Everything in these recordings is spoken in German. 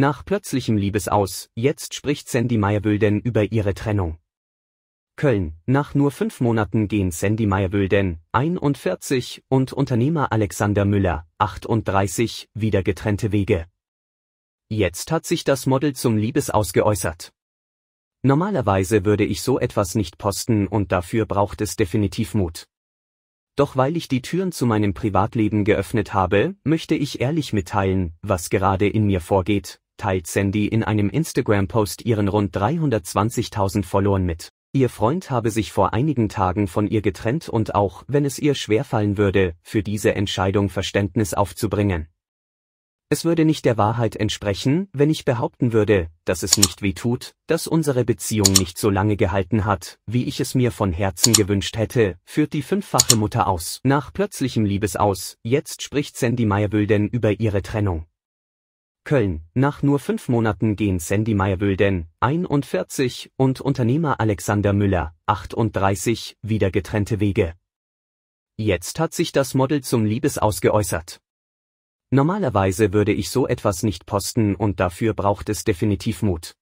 Nach plötzlichem Liebesaus, jetzt spricht Sandy meyer über ihre Trennung. Köln, nach nur fünf Monaten gehen Sandy meyer 41, und Unternehmer Alexander Müller, 38, wieder getrennte Wege. Jetzt hat sich das Model zum Liebesaus geäußert. Normalerweise würde ich so etwas nicht posten und dafür braucht es definitiv Mut. Doch weil ich die Türen zu meinem Privatleben geöffnet habe, möchte ich ehrlich mitteilen, was gerade in mir vorgeht, teilt Sandy in einem Instagram-Post ihren rund 320.000 Followern mit. Ihr Freund habe sich vor einigen Tagen von ihr getrennt und auch, wenn es ihr schwerfallen würde, für diese Entscheidung Verständnis aufzubringen. Es würde nicht der Wahrheit entsprechen, wenn ich behaupten würde, dass es nicht weh tut, dass unsere Beziehung nicht so lange gehalten hat, wie ich es mir von Herzen gewünscht hätte, führt die fünffache Mutter aus. Nach plötzlichem Liebesaus, jetzt spricht Sandy Meyerwilden über ihre Trennung. Köln. Nach nur fünf Monaten gehen Sandy Meyerbölden, 41, und Unternehmer Alexander Müller, 38, wieder getrennte Wege. Jetzt hat sich das Model zum Liebesaus geäußert. Normalerweise würde ich so etwas nicht posten und dafür braucht es definitiv Mut.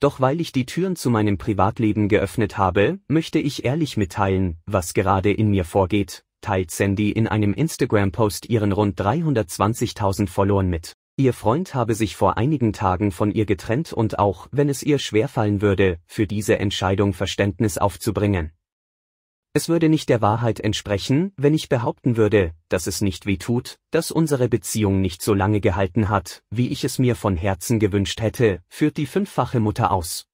Doch weil ich die Türen zu meinem Privatleben geöffnet habe, möchte ich ehrlich mitteilen, was gerade in mir vorgeht, teilt Sandy in einem Instagram-Post ihren rund 320.000 Followern mit. Ihr Freund habe sich vor einigen Tagen von ihr getrennt und auch, wenn es ihr schwerfallen würde, für diese Entscheidung Verständnis aufzubringen. Es würde nicht der Wahrheit entsprechen, wenn ich behaupten würde, dass es nicht weh tut, dass unsere Beziehung nicht so lange gehalten hat, wie ich es mir von Herzen gewünscht hätte, führt die fünffache Mutter aus.